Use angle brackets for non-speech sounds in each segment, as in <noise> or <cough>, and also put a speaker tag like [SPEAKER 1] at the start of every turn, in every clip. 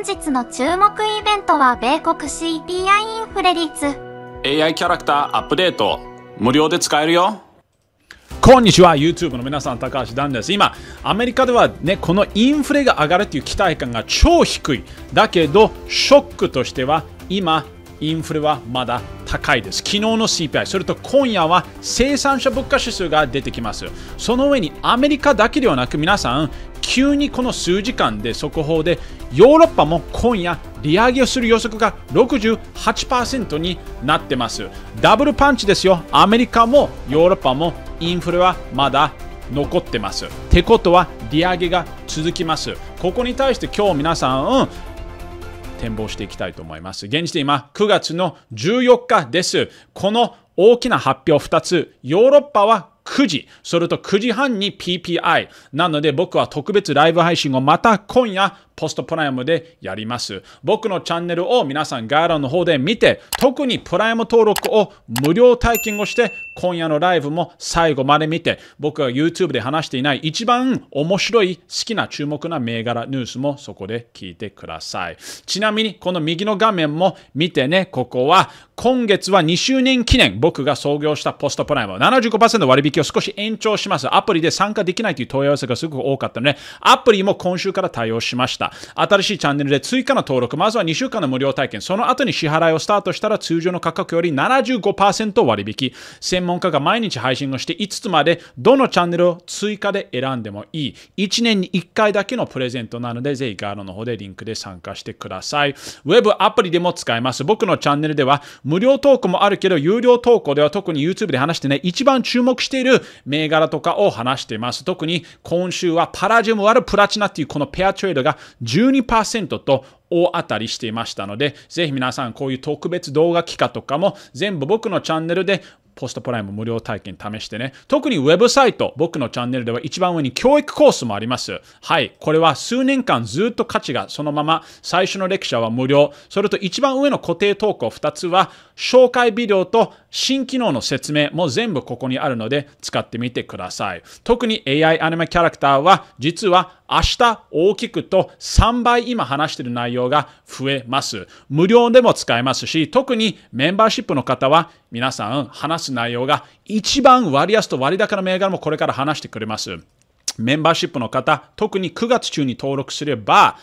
[SPEAKER 1] 本日の注目イベントは米国 CPI インフレ率 AI キャラクターアップデート無料で使えるよこんにちは YouTube の皆さん高橋ダンです今アメリカではねこのインフレが上がるという期待感が超低いだけどショックとしては今インフレはまだ高いです。昨日の CPI、それと今夜は生産者物価指数が出てきます。その上にアメリカだけではなく皆さん、急にこの数時間で速報でヨーロッパも今夜利上げをする予測が68%になってますダブルパンチですよアメリカもヨーロッパもインフレはまだ残ってますってことは利上げが続きますここに対して今日皆さん、うん、展望していきたいと思います現時点今9月の14日ですこの大きな発表2つヨーロッパは9時、それと9時半に PPI。なので僕は特別ライブ配信をまた今夜ポストプライムでやります。僕のチャンネルを皆さん概要欄の方で見て、特にプライム登録を無料体験をして、今夜のライブも最後まで見て、僕が YouTube で話していない一番面白い、好きな注目な銘柄ニュースもそこで聞いてください。ちなみに、この右の画面も見てね、ここは今月は2周年記念、僕が創業したポストプライム75%割引を少し延長します。アプリで参加できないという問い合わせがすごく多かったので、アプリも今週から対応しました。ら、新しいチャンネルで追加の登録、まずは2週間の無料体験、その後に支払いをスタートしたら通常の価格より75%割引、専門家が毎日配信をして5つまで、どのチャンネルを追加で選んでもいい、1年に1回だけのプレゼントなので、ぜひガードの方でリンクで参加してください。ウェブアプリでも使えます。僕のチャンネルでは、無料投稿もあるけど、有料投稿では特に YouTube で話してね、一番注目している銘柄とかを話しています。特に今週はパラジウムあるプラチナっていうこのペアトレードが12%と大当たりしていましたので、ぜひ皆さんこういう特別動画企画とかも全部僕のチャンネルでポストプライム無料体験試してね。特にウェブサイト、僕のチャンネルでは一番上に教育コースもあります。はい。これは数年間ずっと価値がそのまま、最初のレクチャーは無料。それと一番上の固定投稿2つは、紹介ビデオと新機能の説明も全部ここにあるので使ってみてください。特に AI アニメキャラクターは実は明日大きくと3倍今話している内容が増えます。無料でも使えますし、特にメンバーシップの方は皆さん話す内容が一番割安と割高の銘柄もこれから話してくれます。メンバーシップの方、特に9月中に登録すれば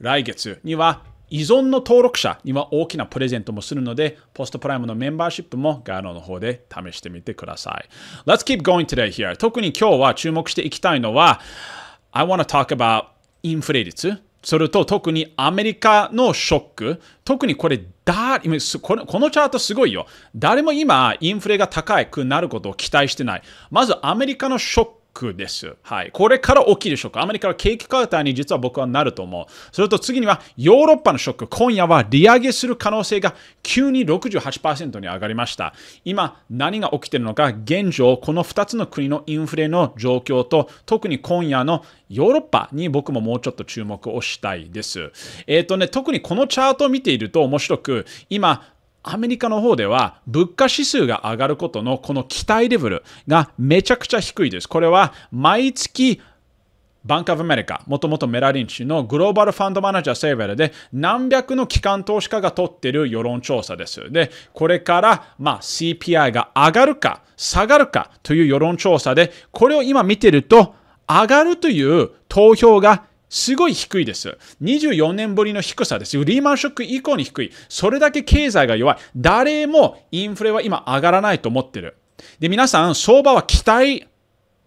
[SPEAKER 1] 来月には依存の登録者には大きなプレゼントもするので、ポストプライムのメンバーシップもガードの方で試してみてください。Let's keep going today here. 特に今日は注目していきたいのは、I want to talk about インフレ率。それと特にアメリカのショック。特にこれだこの、このチャートすごいよ。誰も今インフレが高くなることを期待してない。まずアメリカのショックです。はい。これから起きるショック。アメリカは景気ターに実は僕はなると思う。それと次にはヨーロッパのショック。今夜は利上げする可能性が急に68%に上がりました。今何が起きているのか、現状この2つの国のインフレの状況と、特に今夜のヨーロッパに僕ももうちょっと注目をしたいです。えっ、ー、とね、特にこのチャートを見ていると面白く、今アメリカの方では物価指数が上がることのこの期待レベルがめちゃくちゃ低いです。これは毎月バンカーブ・アメリカ、もともとメラリンチのグローバルファンドマネージャーセーベルで何百の機関投資家が取っている世論調査です。で、これから、ま CPI が上がるか下がるかという世論調査で、これを今見てると、上がるという投票がすごい低いです。24年ぶりの低さです。リーマンショック以降に低い。それだけ経済が弱い。誰もインフレは今上がらないと思ってる。で、皆さん、相場は期待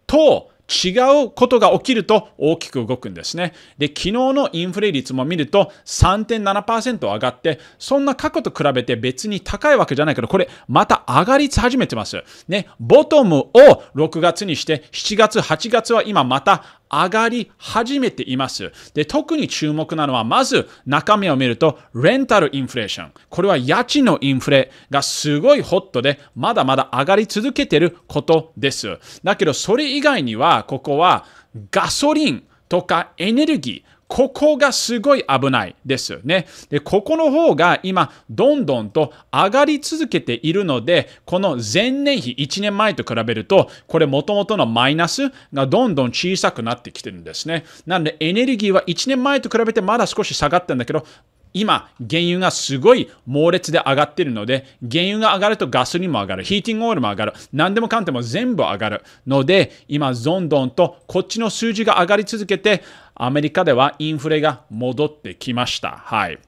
[SPEAKER 1] と違うことが起きると大きく動くんですね。で、昨日のインフレ率も見ると3.7%上がって、そんな過去と比べて別に高いわけじゃないけど、これまた上がり始めてます。ね、ボトムを6月にして、7月、8月は今また上がり始めています。で、特に注目なのは、まず中身を見ると、レンタルインフレーション。これは家賃のインフレがすごいホットで、まだまだ上がり続けてることです。だけど、それ以外には、ここはガソリンとかエネルギー、ここがすごい危ないですよね。で、ここの方が今、どんどんと上がり続けているので、この前年比1年前と比べると、これ元々のマイナスがどんどん小さくなってきてるんですね。なので、エネルギーは1年前と比べてまだ少し下がったんだけど、今、原油がすごい猛烈で上がってるので、原油が上がるとガスにも上がる、ヒーティングオイルも上がる、何でもかんでも全部上がるので、今、どんどんとこっちの数字が上がり続けて、アメリカではインフレが戻ってきました。はい。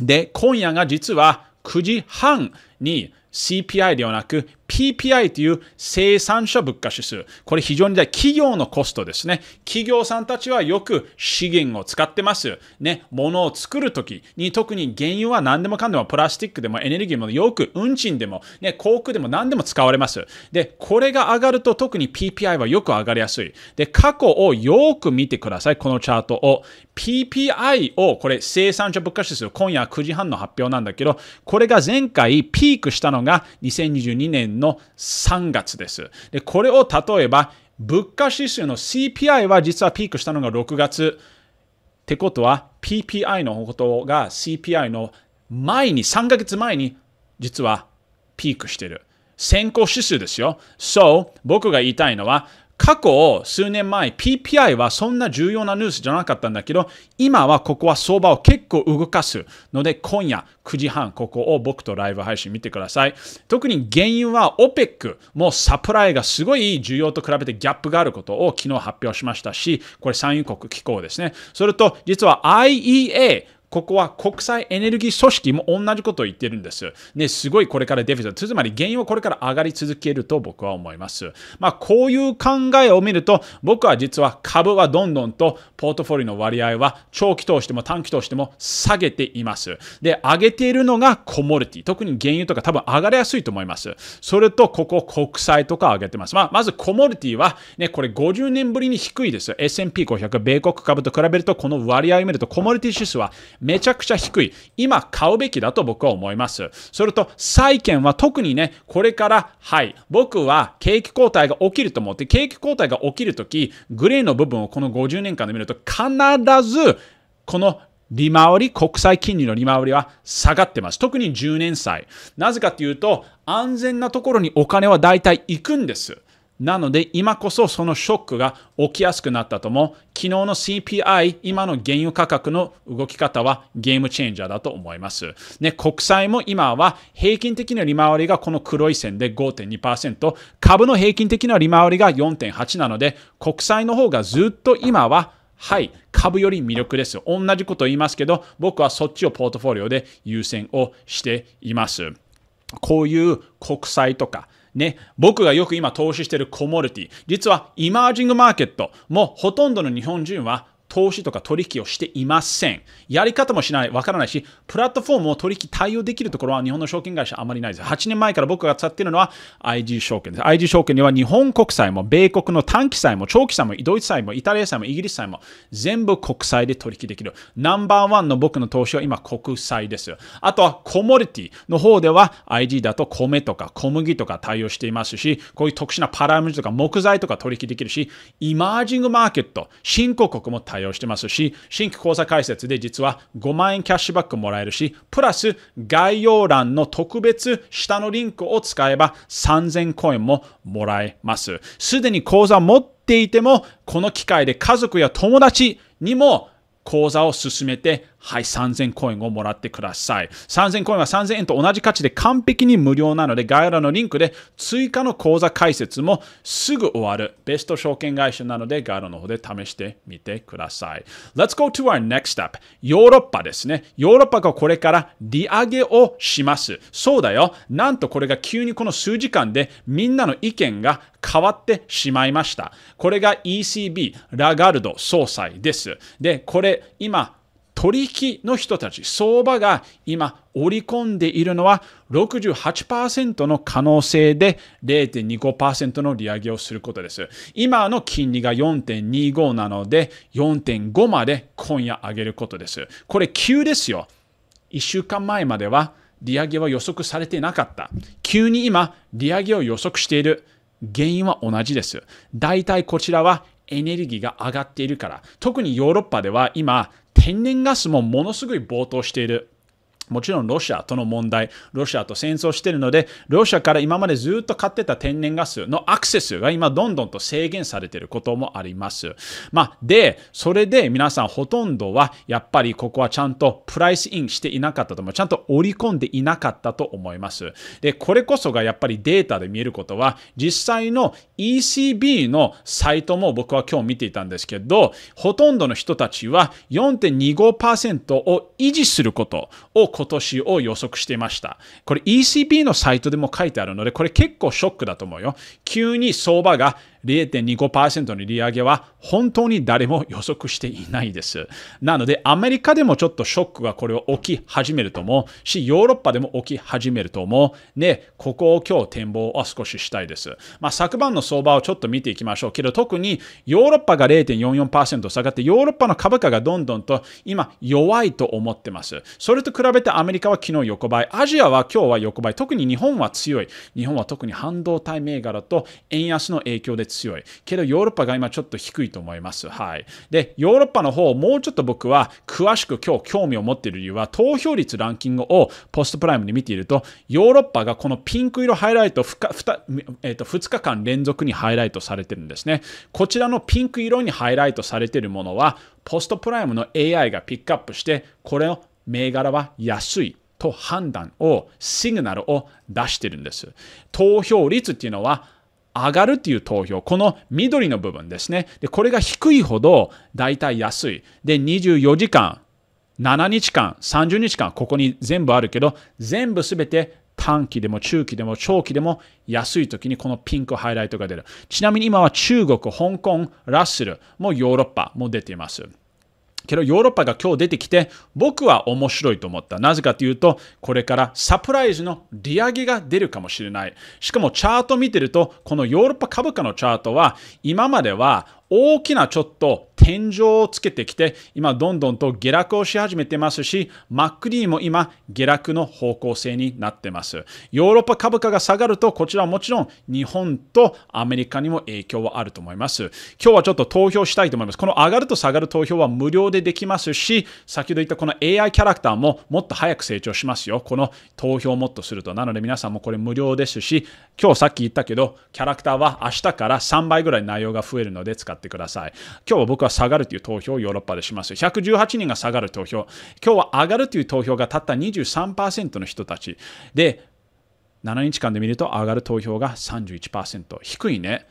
[SPEAKER 1] で、今夜が実は9時半に CPI ではなく PPI という生産者物価指数。これ非常に大企業のコストですね。企業さんたちはよく資源を使ってます。ね、物を作るときに特に原油は何でもかんでもプラスチックでもエネルギーもよく運賃でも、ね、航空でも何でも使われます。で、これが上がると特に PPI はよく上がりやすい。で、過去をよく見てください。このチャートを。PPI を、これ生産者物価指数、今夜9時半の発表なんだけど、これが前回ピークしたのが2022年の3月です。で、これを例えば、物価指数の CPI は実はピークしたのが6月。ってことは、PPI のことが CPI の前に、3ヶ月前に、実はピークしてる。先行指数ですよ。そう、僕が言いたいのは、過去数年前 PPI はそんな重要なニュースじゃなかったんだけど今はここは相場を結構動かすので今夜9時半ここを僕とライブ配信見てください特に原油は OPEC もサプライがすごい需要と比べてギャップがあることを昨日発表しましたしこれ産油国機構ですねそれと実は IEA ここは国際エネルギー組織も同じことを言ってるんです。ね、すごいこれからデフィット、つまり原油はこれから上がり続けると僕は思います。まあ、こういう考えを見ると、僕は実は株はどんどんとポートフォリオの割合は長期投資でも短期投資でも下げています。で、上げているのがコモルティ、特に原油とか多分上がりやすいと思います。それと、ここ国債とか上げてます。まあ、まずコモルティは、ね、これ50年ぶりに低いです。S&P500 米国株と比べると、この割合を見ると、コモデティ指数はめちゃくちゃ低い。今買うべきだと僕は思います。それと、債券は特にね、これから、はい、僕は景気後退が起きると思って、景気後退が起きるとき、グレーの部分をこの50年間で見ると、必ず、この利回り、国際金利の利回りは下がってます。特に10年債。なぜかというと、安全なところにお金は大体行くんです。なので今こそそのショックが起きやすくなったとも、昨日の CPI、今の原油価格の動き方はゲームチェンジャーだと思います。ね、国債も今は平均的な利回りがこの黒い線で5.2%、株の平均的な利回りが4.8なので、国債の方がずっと今ははい、株より魅力です同じこと言いますけど、僕はそっちをポートフォリオで優先をしています。こういう国債とか、ね、僕がよく今投資しているコモディティ、実はイマージングマーケットもほとんどの日本人は投資とか取引をしていません。やり方もしない、わからないし、プラットフォームを取引対応できるところは日本の証券会社あまりないです。8年前から僕が使っているのは IG 証券です。IG 証券には日本国債も、米国の短期債も、長期債も、ドイツ債も、イタリア債も、イギリス債も、全部国債で取引できる。ナンバーワンの僕の投資は今国債です。あとはコモディティの方では IG だと米とか小麦とか対応していますし、こういう特殊なパラムジとか木材とか取引できるし、イマージングマーケット、新興国も対応してますし、新規口座開設で実は5万円キャッシュバックもらえるし、プラス概要欄の特別下のリンクを使えば3000コインももらえます。すでに口座持っていても、この機会で家族や友達にも口座を進めてはい、3000コインをもらってください。3000コインは3000円と同じ価値で完璧に無料なので、概要欄のリンクで追加の講座解説もすぐ終わる。ベスト証券会社なので、概要欄の方で試してみてください。Let's go to our next step. ヨーロッパですね。ヨーロッパがこれから利上げをします。そうだよ。なんとこれが急にこの数時間でみんなの意見が変わってしまいました。これが ECB、ラガルド総裁です。で、これ今、取引の人たち、相場が今織り込んでいるのは68%の可能性で0.25%の利上げをすることです。今の金利が4.25なので4.5まで今夜上げることです。これ急ですよ。1週間前までは利上げは予測されてなかった。急に今利上げを予測している。原因は同じです。大体こちらはエネルギーが上がっているから。特にヨーロッパでは今天然ガスもものすごい暴騰している。もちろんロシアとの問題、ロシアと戦争しているので、ロシアから今までずっと買ってた天然ガスのアクセスが今どんどんと制限されていることもあります。まあ、で、それで皆さんほとんどはやっぱりここはちゃんとプライスインしていなかったと思う。ちゃんと織り込んでいなかったと思います。で、これこそがやっぱりデータで見えることは、実際の ECB のサイトも僕は今日見ていたんですけど、ほとんどの人たちは4.25%を維持することを今年を予測していました。これ ECB のサイトでも書いてあるので、これ結構ショックだと思うよ。急に相場が0.25%の利上げは本当に誰も予測していないです。なので、アメリカでもちょっとショックがこれを起き始めると思うし、ヨーロッパでも起き始めると思う。で、ここを今日展望は少ししたいです。まあ、昨晩の相場をちょっと見ていきましょうけど、特にヨーロッパが0.44%下がって、ヨーロッパの株価がどんどんと今弱いと思ってます。それと比べてアメリカは昨日横ばい、アジアは今日は横ばい、特に日本は強い。日本は特に半導体銘柄と円安の影響で強い。けどヨーロッパが今ちょっと低いと思います。はい。で、ヨーロッパの方、もうちょっと僕は詳しく今日興味を持っている理由は、投票率ランキングをポストプライムで見ていると、ヨーロッパがこのピンク色ハイライト 2,、えと2日間連続にハイライトされてるんですね。こちらのピンク色にハイライトされているものは、ポストプライムの AI がピックアップして、これを銘柄は安いと判断を、シグナルを出してるんです。投票率っていうのは、上がるっていう投票、この緑の部分ですね。で、これが低いほど大体安い。で、24時間、7日間、30日間、ここに全部あるけど、全部すべて短期でも中期でも長期でも安い時にこのピンクハイライトが出る。ちなみに今は中国、香港、ラッスル、もヨーロッパも出ています。けどヨーロッパが今日出てきて僕は面白いと思った。なぜかというとこれからサプライズの利上げが出るかもしれない。しかもチャート見てるとこのヨーロッパ株価のチャートは今までは大きなちょっと天井をつけてきて、今どんどんと下落をし始めてますし、マックリーも今下落の方向性になってます。ヨーロッパ株価が下がると、こちらはもちろん日本とアメリカにも影響はあると思います。今日はちょっと投票したいと思います。この上がると下がる投票は無料でできますし、先ほど言ったこの AI キャラクターももっと早く成長しますよ。この投票をもっとすると。なので皆さんもこれ無料ですし、今日さっき言ったけど、キャラクターは明日から3倍ぐらい内容が増えるので使ってってください。今日は僕は下がるという投票をヨーロッパでします。118人が下がる投票。今日は上がるという投票がたった23%の人たち。で、7日間で見ると上がる投票が31%。低いね。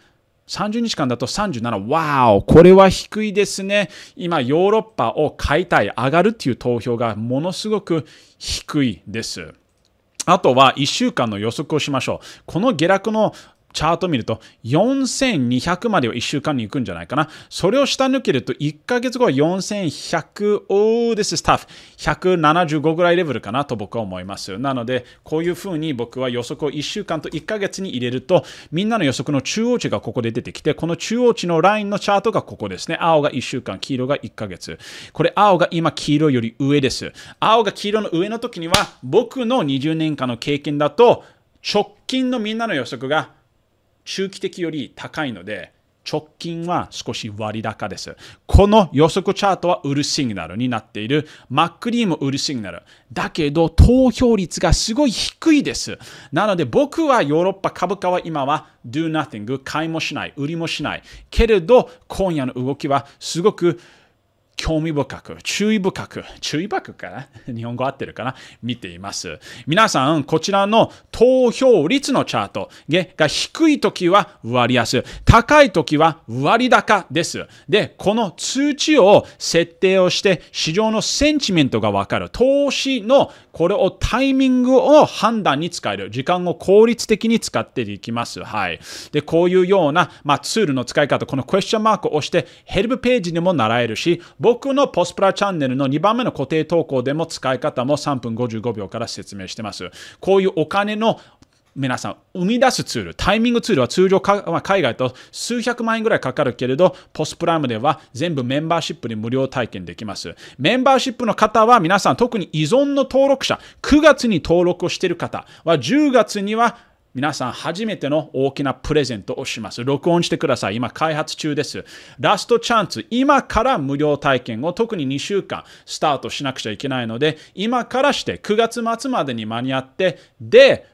[SPEAKER 1] 30日間だと37。わお、これは低いですね。今、ヨーロッパを買いたい、上がるっていう投票がものすごく低いです。あとは1週間の予測をしましょう。この下落のチャート見ると、4200までは1週間に行くんじゃないかな。それを下抜けると、1ヶ月後は4100、おー、this is tough。175ぐらいレベルかなと僕は思います。なので、こういうふうに僕は予測を1週間と1ヶ月に入れると、みんなの予測の中央値がここで出てきて、この中央値のラインのチャートがここですね。青が1週間、黄色が1ヶ月。これ、青が今、黄色より上です。青が黄色の上の時には、僕の20年間の経験だと、直近のみんなの予測が周期的より高いので、直近は少し割高です。この予測チャートは売るシグナルになっている。マックリーも売るシグナル。だけど投票率がすごい低いです。なので僕はヨーロッパ株価は今は do nothing、買いもしない、売りもしない。けれど今夜の動きはすごく興味深く、注意深く、注意深くかな <laughs> 日本語合ってるかな見ています。皆さん、こちらの投票率のチャートが低い時は割安、高い時は割高です。で、この通知を設定をして、市場のセンチメントがわかる。投資のこれをタイミングを判断に使える。時間を効率的に使っていきます。はい。で、こういうような、まあ、ツールの使い方、このクエスチョンマークを押して、ヘルプページにも習えるし、僕のポスプラチャンネルの2番目の固定投稿でも使い方も3分55秒から説明してます。こういうお金の皆さん、生み出すツール、タイミングツールは通常か、まあ、海外と数百万円ぐらいかかるけれど、ポスプライムでは全部メンバーシップで無料体験できます。メンバーシップの方は皆さん、特に依存の登録者、9月に登録をしている方は10月には皆さん初めての大きなプレゼントをします。録音してください。今開発中です。ラストチャンス。今から無料体験を特に2週間スタートしなくちゃいけないので、今からして9月末までに間に合って、で、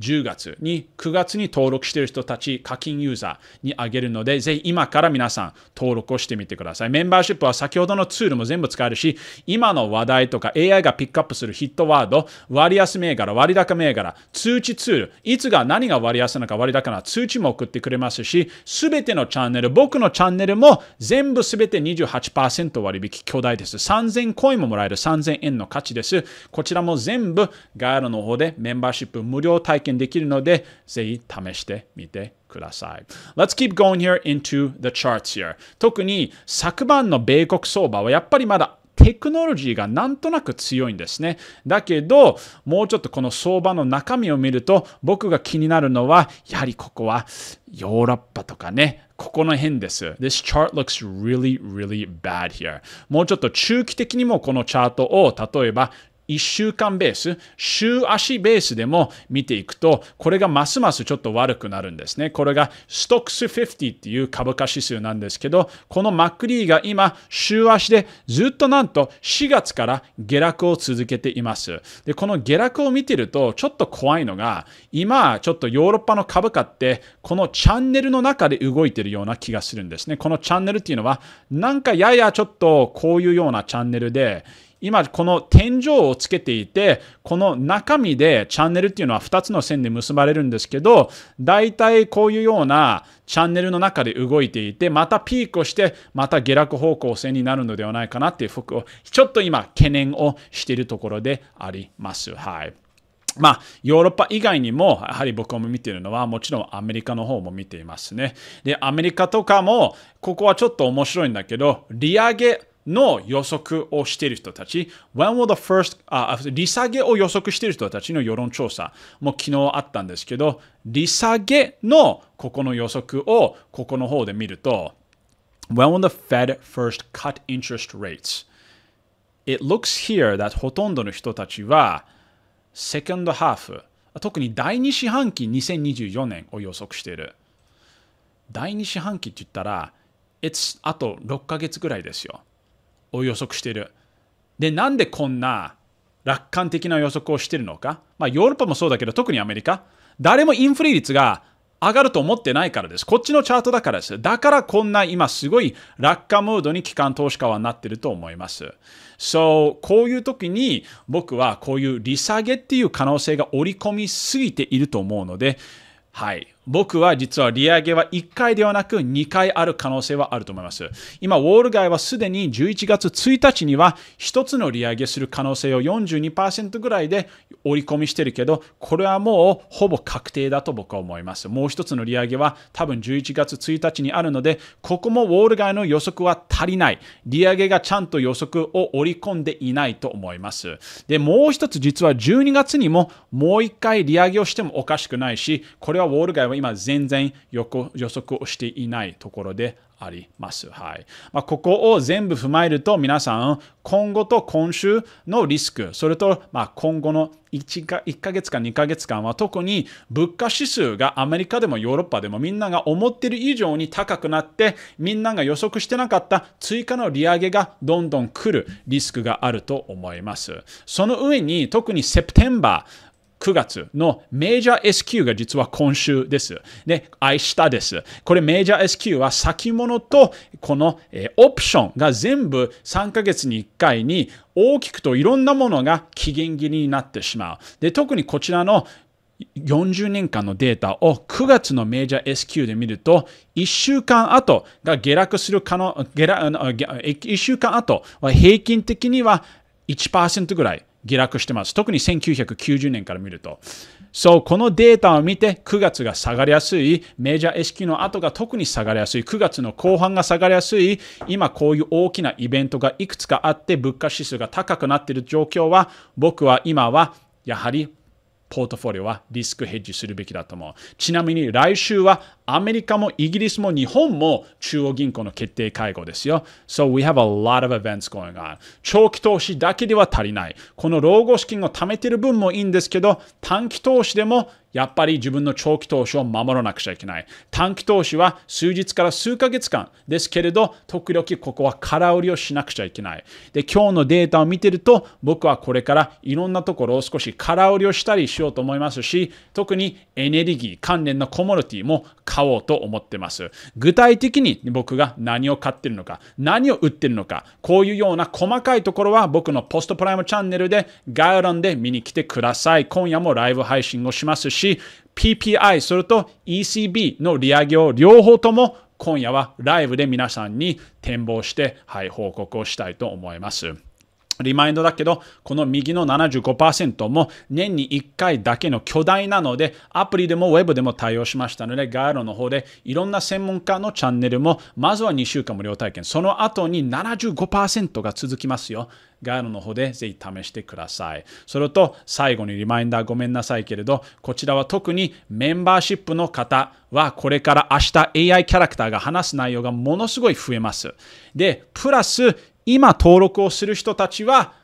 [SPEAKER 1] 10月に9月に登録している人たち課金ユーザーにあげるのでぜひ今から皆さん登録をしてみてくださいメンバーシップは先ほどのツールも全部使えるし今の話題とか AI がピックアップするヒットワード割安銘柄割高銘柄通知ツールいつが何が割安なのか割高な通知も送ってくれますし全てのチャンネル僕のチャンネルも全部全て28%割引巨大です3000コインももらえる3000円の価値ですこちらも全部概要欄の方でメンバーシップ無料体験験できるので、ぜひ試してみてください。Let's keep going here into the charts here. 特に昨晩の米国相場はやっぱりまだテクノロジーがなんとなく強いんですね。だけど、もうちょっとこの相場の中身を見ると、僕が気になるのは、やはりここはヨーロッパとかね、ここの辺です。This chart looks really, really bad here. もうちょっと中期的にもこのチャートを、例えば1週間ベース、週足ベースでも見ていくと、これがますますちょっと悪くなるんですね。これがストックス50っていう株価指数なんですけど、このマックリーが今、週足でずっとなんと4月から下落を続けています。で、この下落を見てると、ちょっと怖いのが、今、ちょっとヨーロッパの株価って、このチャンネルの中で動いてるような気がするんですね。このチャンネルっていうのは、なんかややちょっとこういうようなチャンネルで、今この天井をつけていてこの中身でチャンネルっていうのは2つの線で結ばれるんですけど大体こういうようなチャンネルの中で動いていてまたピークをしてまた下落方向性になるのではないかなっていう服をちょっと今懸念をしているところであります。はいまあ、ヨーロッパ以外にも、やはり僕も見ているのは、もちろんアメリカの方も見ていますね。で、アメリカとかも、ここはちょっと面白いんだけど、利上げの予測をしている人たち、When will the first、利下げを予測している人たちの世論調査も昨日あったんですけど、利下げのここの予測をここの方で見ると、When will the Fed first cut interest rates? It looks here that ほとんどの人たちは、セカンドハーフ、特に第2四半期2024年を予測している。第2四半期って言ったら、あと6ヶ月ぐらいですよ。を予測している。で、なんでこんな楽観的な予測をしているのか。まあ、ヨーロッパもそうだけど、特にアメリカ。誰もインフレ率が上がると思ってないからです。こっちのチャートだからです。だからこんな今すごい落下ムードに機関投資家はなってると思います。そう、こういう時に僕はこういう利下げっていう可能性が織り込みすぎていると思うので、はい。僕は実は利上げは1回ではなく2回ある可能性はあると思います。今、ウォール街はすでに11月1日には1つの利上げする可能性を42%ぐらいで織り込みしてるけど、これはもうほぼ確定だと僕は思います。もう1つの利上げは多分11月1日にあるので、ここもウォール街の予測は足りない。利上げがちゃんと予測を織り込んでいないと思います。で、もう1つ実は12月にももう1回利上げをしてもおかしくないし、これはウォール街は今今全然予測をしていないところであります。はいまあ、ここを全部踏まえると皆さん今後と今週のリスクそれとまあ今後の 1, か1ヶ月か2ヶ月間は特に物価指数がアメリカでもヨーロッパでもみんなが思ってる以上に高くなってみんなが予測してなかった追加の利上げがどんどん来るリスクがあると思います。その上に特にセプテンバー9月のメジャー SQ が実は今週です。で、明日です。これメジャー SQ は先物とこの、えー、オプションが全部3ヶ月に1回に大きくといろんなものが期限切りになってしまう。で、特にこちらの40年間のデータを9月のメジャー SQ で見ると、1週間後が下落する可能、下落1週間後は平均的には1%ぐらい下落してます。特に1990年から見ると。そう、このデータを見て、9月が下がりやすい、メジャー SQ の後が特に下がりやすい、9月の後半が下がりやすい、今こういう大きなイベントがいくつかあって、物価指数が高くなっている状況は、僕は今はやはりポートフォリオはリスクヘッジするべきだと思う。ちなみに来週はアメリカもイギリスも日本も中央銀行の決定会合ですよ。So we have a lot of events going on. 長期投資だけでは足りない。この老後資金を貯めてる分もいいんですけど、短期投資でもやっぱり自分の長期投資を守らなくちゃいけない。短期投資は数日から数ヶ月間ですけれど、時々ここは空売りをしなくちゃいけない。で、今日のデータを見てると、僕はこれからいろんなところを少し空売りをしたりしようと思いますし、特にエネルギー関連のコモディティも買おうと思ってます。具体的に僕が何を買ってるのか、何を売ってるのか、こういうような細かいところは僕のポストプライムチャンネルで概要欄で見に来てください。今夜もライブ配信をしますし、し、PPI、それと ECB の利上げを両方とも今夜はライブで皆さんに展望して、はい、報告をしたいと思います。リマインドだけど、この右の75%も年に1回だけの巨大なので、アプリでもウェブでも対応しましたので、概要の方でいろんな専門家のチャンネルも、まずは2週間無料体験、その後に75%が続きますよ。ガイロの方でぜひ試してください。それと、最後にリマインダーごめんなさいけれど、こちらは特にメンバーシップの方は、これから明日 AI キャラクターが話す内容がものすごい増えます。で、プラス今登録をする人たちは、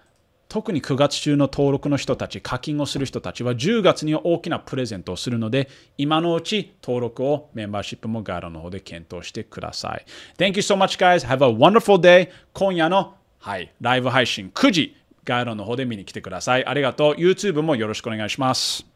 [SPEAKER 1] 特に9月中の登録の人たち、課金をする人たちは10月に大きなプレゼントをするので、今のうち登録をメンバーシップもガイドの方で検討してください。Thank you so much, guys. Have a wonderful day. 今夜の、はい、ライブ配信9時、ガイドの方で見に来てください。ありがとう。YouTube もよろしくお願いします。